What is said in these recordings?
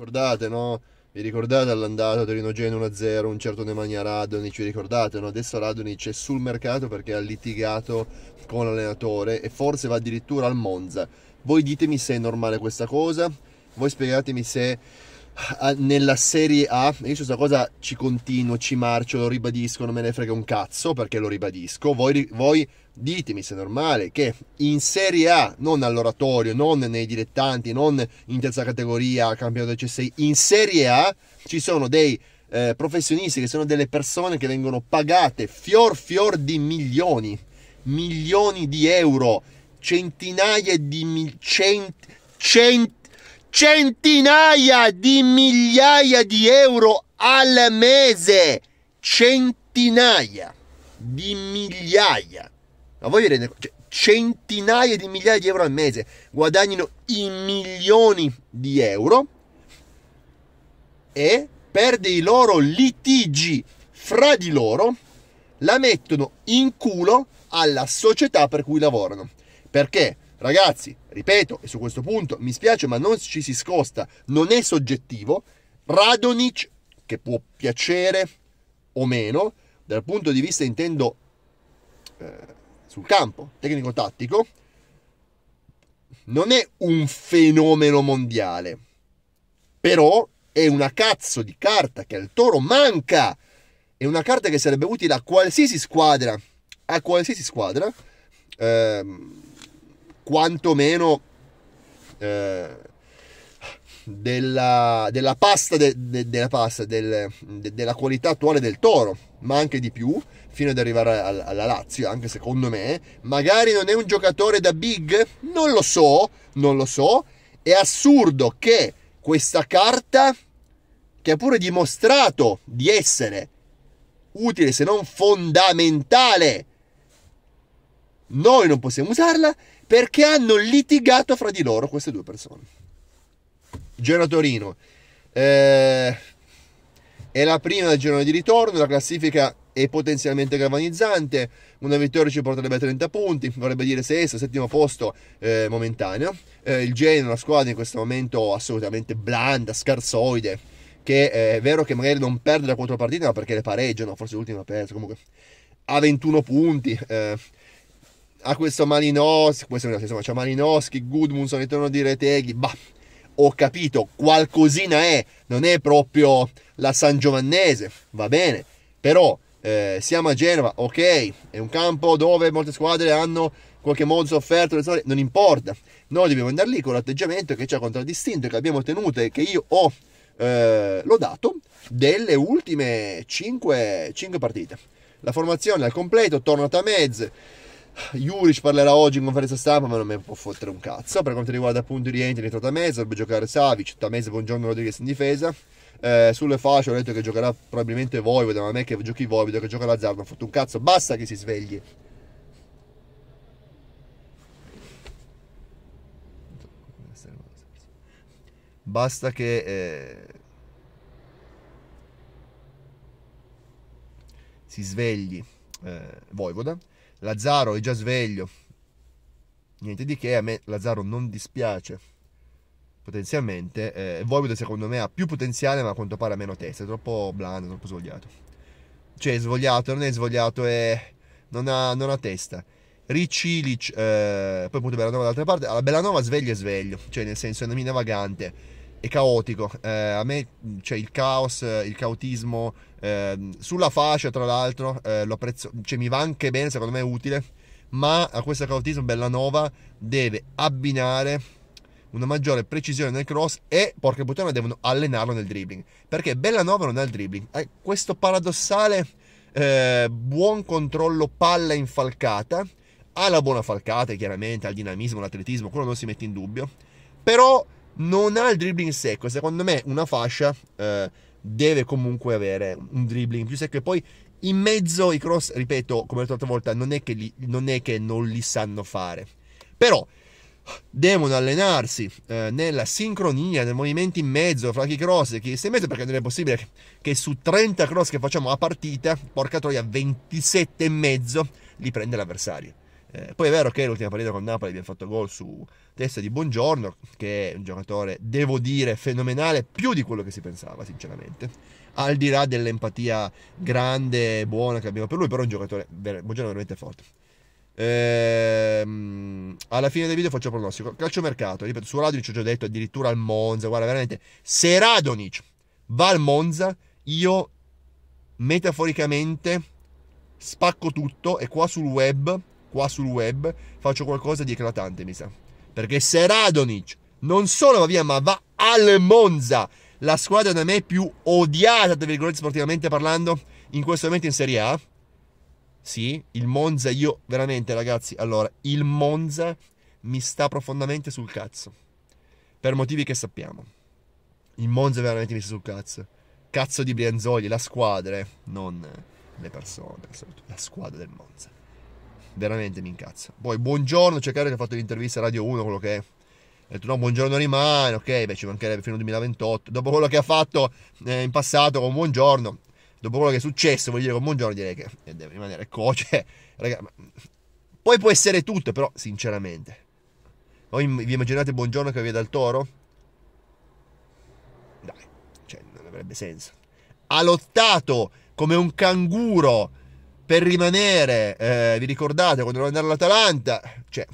Ricordate, no? Vi ricordate all'andata Torino-Genoa 1-0, un certo Nemanja Radonic, vi ricordate, no? Adesso Radonic è sul mercato perché ha litigato con l'allenatore e forse va addirittura al Monza. Voi ditemi se è normale questa cosa, voi spiegatemi se Ah, nella Serie A, io su questa cosa ci continuo, ci marcio, lo ribadisco, non me ne frega un cazzo perché lo ribadisco, voi, voi ditemi se è normale che in Serie A, non all'oratorio, non nei dilettanti, non in terza categoria, campionato del C6, in Serie A ci sono dei eh, professionisti che sono delle persone che vengono pagate fior fior di milioni, milioni di euro, centinaia di milioni, cent, cent centinaia di migliaia di euro al mese. Centinaia di migliaia. Ma voi vi rendete conto? Cioè, centinaia di migliaia di euro al mese. guadagnano i milioni di euro e per dei loro litigi fra di loro la mettono in culo alla società per cui lavorano. Perché? Ragazzi, ripeto, e su questo punto mi spiace, ma non ci si scosta, non è soggettivo. Radonic, che può piacere o meno, dal punto di vista intendo eh, sul campo, tecnico-tattico, non è un fenomeno mondiale, però è una cazzo di carta che al toro manca. È una carta che sarebbe utile a qualsiasi squadra, a qualsiasi squadra. Ehm, quantomeno eh, della, della, pasta, de, de, della, pasta del, de, della qualità attuale del toro, ma anche di più, fino ad arrivare alla, Lazio, anche secondo me. Magari non è un giocatore da big, non lo so, non lo so. È assurdo che questa carta, che ha pure dimostrato di essere utile se non fondamentale, noi non possiamo usarla perché hanno litigato fra di loro queste due persone. Genoa Torino eh, è la prima del girone di ritorno, la classifica è potenzialmente galvanizzante, una vittoria ci porterebbe a 30 punti, vorrebbe dire sesto, settimo posto eh, momentaneo. Eh, il Genoa è una squadra in questo momento assolutamente blanda, scarsoide, che eh, è vero che magari non perde da quattro partite, ma perché le pareggiano, forse l'ultima ha perso, comunque a 21 punti. Eh, a questo Malinowski, insomma, c'è Malinowski, Goodmunson, ritorno di Reteghi, bah, ho capito, qualcosina è, non è proprio la San Giovannese, va bene, però eh, siamo a Genova, ok, è un campo dove molte squadre hanno in qualche modo sofferto, non importa, noi dobbiamo andare lì con l'atteggiamento che ci ha contraddistinto, che abbiamo tenuto e che io ho eh, lodato delle ultime 5, 5 partite. La formazione al completo, tornata a mezzo, Juric parlerà oggi in conferenza stampa, ma non mi ne può fottere un cazzo. Per quanto riguarda appunto i rientri, entra Tamese, dovrebbe giocare Savic, Tamese, Buongiorno, Rodriguez in difesa. Eh, sulle fasce ho detto che giocherà probabilmente Voivoda, ma a me che giochi Voivoda, che gioca Lazzaro, non fatto un cazzo, basta che si svegli. Basta che... Eh, si svegli eh, Voivoda. Lazzaro è già sveglio. Niente di che, a me Lazzaro non dispiace potenzialmente. Eh, Voivoda secondo me ha più potenziale ma a quanto pare ha meno testa, è troppo blando, troppo svogliato. Cioè svogliato, non è svogliato, è... Non, ha, non ha testa. Ricci, Ilic, eh, poi appunto Bellanova dall'altra parte. Allora, Bellanova sveglio e sveglio, cioè nel senso è una mina vagante è caotico. Eh, a me c'è cioè, il caos, il caotismo eh, sulla fascia, tra l'altro, eh, lo apprezzo, cioè, mi va anche bene, secondo me è utile, ma a questo caotismo Bellanova deve abbinare una maggiore precisione nel cross e porca puttana devono allenarlo nel dribbling, perché Bellanova non ha il dribbling. Ha eh, questo paradossale eh, buon controllo palla infalcata, ha la buona falcata chiaramente, ha il dinamismo, l'atletismo, quello non si mette in dubbio, però non ha il dribbling secco. Secondo me, una fascia eh, deve comunque avere un dribbling più secco. E poi in mezzo i cross, ripeto, come ho detto l'altra volta, non è, li, non è, che non li sanno fare. Però devono allenarsi eh, nella sincronia, nel movimento in mezzo fra chi cross e chi sta in mezzo, perché non è possibile che, che su 30 cross che facciamo a partita, porca troia, 27 e mezzo li prende l'avversario. Eh, poi è vero che l'ultima partita con Napoli abbiamo fatto gol su testa di Buongiorno, che è un giocatore, devo dire, fenomenale, più di quello che si pensava, sinceramente. Al di là dell'empatia grande e buona che abbiamo per lui, però è un giocatore, ver- Buongiorno, veramente forte. Ehm, alla fine del video faccio pronostico. Calcio mercato, ripeto, su Radonic ho già detto, addirittura al Monza, guarda, veramente, se Radonic va al Monza, io metaforicamente spacco tutto e qua sul web qua sul web faccio qualcosa di eclatante, mi sa. Perché se Radonic non solo va via, ma va al Monza, la squadra da me più odiata, tra virgolette, sportivamente parlando, in questo momento in Serie A. Sì, il Monza, io veramente, ragazzi, allora, il Monza mi sta profondamente sul cazzo. Per motivi che sappiamo. Il Monza veramente mi sta sul cazzo. Cazzo di Brianzoli, la squadra, eh, non le persone, la squadra del Monza veramente mi incazza. Poi buongiorno, c'è Carlo che ha fatto l'intervista a Radio 1, quello che è. Ha detto no, buongiorno rimane, ok, beh ci mancherebbe fino al 2028. Dopo quello che ha fatto eh, in passato con buongiorno, dopo quello che è successo, voglio dire con buongiorno direi che eh, deve rimanere coce. Raga, ma... Poi può essere tutto, però sinceramente. Voi vi immaginate buongiorno che vi dal toro? Dai, cioè non avrebbe senso. Ha lottato come un canguro per rimanere, eh, vi ricordate, quando doveva andare all'Atalanta, cioè...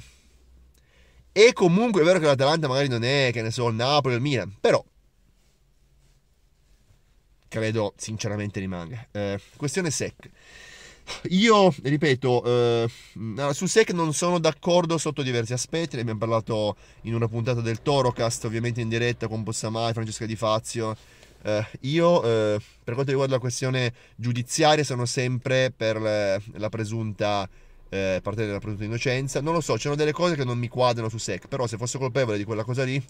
E comunque è vero che l'Atalanta magari non è, che ne so, il Napoli o il Milan, però credo sinceramente rimanga. Eh, questione SEC. Io, ripeto, eh, su SEC non sono d'accordo sotto diversi aspetti, ne abbiamo parlato in una puntata del Torocast, ovviamente in diretta con Bossamai, Francesca Di Fazio, eh, io, eh, per quanto riguarda la questione giudiziaria, sono sempre per eh, la presunta eh, parte della presunta innocenza. Non lo so, c'erano delle cose che non mi quadrano su SEC, però se fosse colpevole di quella cosa lì,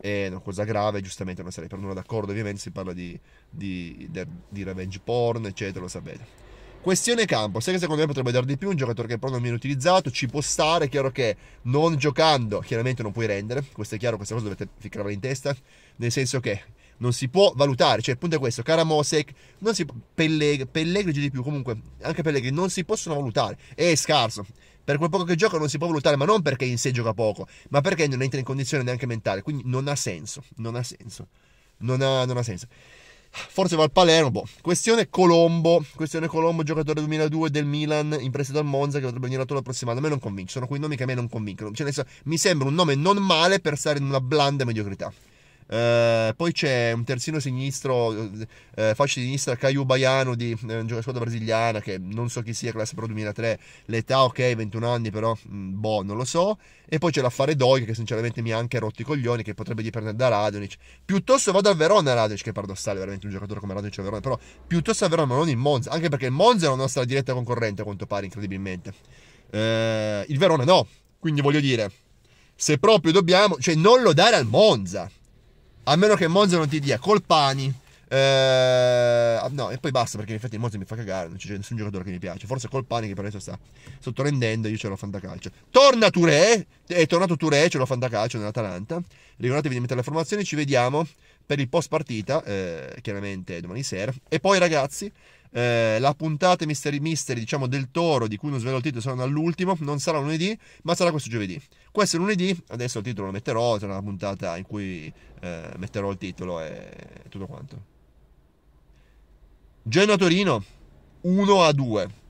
è una cosa grave, giustamente non sarei per nulla d'accordo, ovviamente si parla di, di, di revenge porn, eccetera, lo sapete. Questione campo, sai che secondo me potrebbe dar di più, un giocatore che però non viene utilizzato, ci può stare, è chiaro che non giocando chiaramente non puoi rendere, questo è chiaro, questa cosa dovete ficcarvela in testa, nel senso che non si può valutare. Cioè, il punto è questo: Cara Mosek, non si, Pellegri, Pellegrini di più, comunque, anche Pellegrini non si possono valutare. È scarso. Per quel poco che gioca non si può valutare, ma non perché in sé gioca poco, ma perché non entra in condizione neanche mentale. Quindi non ha senso. Non ha senso. Non ha, non ha senso. Forse va al Palermo. Boh. Questione Colombo. Questione Colombo, giocatore 2002 del Milan, in prestito al Monza, che potrebbe venire a Toro la prossima A me non convince. Sono quei nomi che a me non convincono. Cioè, adesso, mi sembra un nome non male per stare in una blanda mediocrità. Eh, poi c'è un terzino sinistro, eh, fascia sinistra, Caio Baiano, di eh, una squadra brasiliana che non so chi sia, classe Pro 2003. L'età, ok, 21 anni, però mh, mm, boh, non lo so. E poi c'è l'affare Doig, che sinceramente mi ha anche rotto i coglioni, che potrebbe dipendere da Radonic. Piuttosto vado a Verona Radonic, che è paradossale, veramente un giocatore come Radonic a Verona, però piuttosto a Verona, ma non in Monza, anche perché il Monza è la nostra diretta concorrente, a quanto pare, incredibilmente. Eh, il Verona no, quindi voglio dire, se proprio dobbiamo, cioè non lo dare al Monza a meno che Monza non ti dia Colpani. Eh, no, e poi basta perché in effetti Monza mi fa cagare, non c'è nessun giocatore che mi piace. Forse Colpani che per adesso sta sottorendendo, io ce l'ho fanta calcio. Torna Touré, è tornato Touré, ce l'ho fanta calcio nell'Atalanta. Ricordatevi di mettere le formazioni. ci vediamo per il post partita, eh, chiaramente domani sera. E poi ragazzi, eh, la puntata misteri misteri, diciamo, del Toro, di cui non svelo il titolo, saranno all'ultimo, non sarà lunedì, ma sarà questo giovedì. Questo è lunedì, adesso il titolo lo metterò, sarà una puntata in cui eh, metterò il titolo e tutto quanto. Genoa Torino 1 a 2.